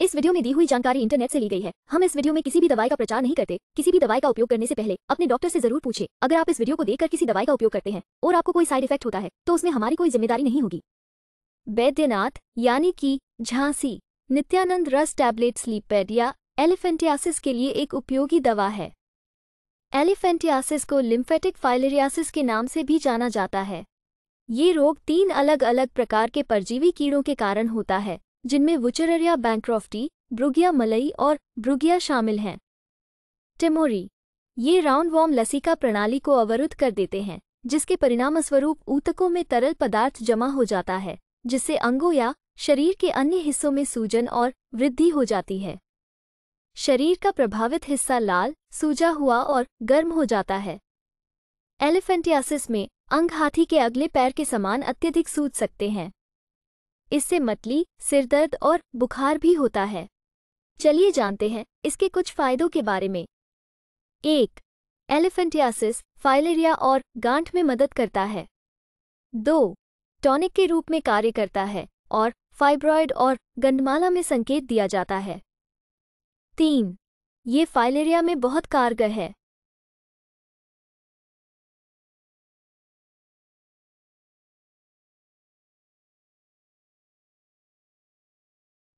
इस वीडियो में दी हुई जानकारी इंटरनेट से ली गई है हम इस वीडियो में किसी भी दवाई का प्रचार नहीं करते किसी भी दवाई का उपयोग करने से पहले अपने डॉक्टर से जरूर पूछे अगर आप इस वीडियो को देखकर किसी दवाई का उपयोग करते हैं और आपको कोई साइड इफेक्ट होता है तो उसमें हमारी कोई जिम्मेदारी नहीं होगी वैद्यनाथ यानी कि झांसी नित्यानंद रस टैबलेट स्लीपेड या एलिफेंटियासिस के लिए एक उपयोगी दवा है एलिफेंटियासिस को लिम्फेटिक फाइलेरियासिस के नाम से भी जाना जाता है ये रोग तीन अलग अलग प्रकार के परजीवी कीड़ों के कारण होता है जिनमें वुचररिया बैंक्रॉफ्टी ब्रुगिया मलई और ब्रुगिया शामिल हैं टेमोरी ये राउंड वॉर्म लसिका प्रणाली को अवरुद्ध कर देते हैं जिसके परिणामस्वरूप ऊतकों में तरल पदार्थ जमा हो जाता है जिससे अंगों या शरीर के अन्य हिस्सों में सूजन और वृद्धि हो जाती है शरीर का प्रभावित हिस्सा लाल सूजा हुआ और गर्म हो जाता है एलिफेंटियासिस में अंग हाथी के अगले पैर के समान अत्यधिक सूज सकते हैं इससे मतली सिरदर्द और बुखार भी होता है चलिए जानते हैं इसके कुछ फायदों के बारे में एक एलिफेंटियासिस फाइलेरिया और गांठ में मदद करता है दो टॉनिक के रूप में कार्य करता है और फाइब्रॉयड और गंडमाला में संकेत दिया जाता है तीन ये फाइलेरिया में बहुत कारगर है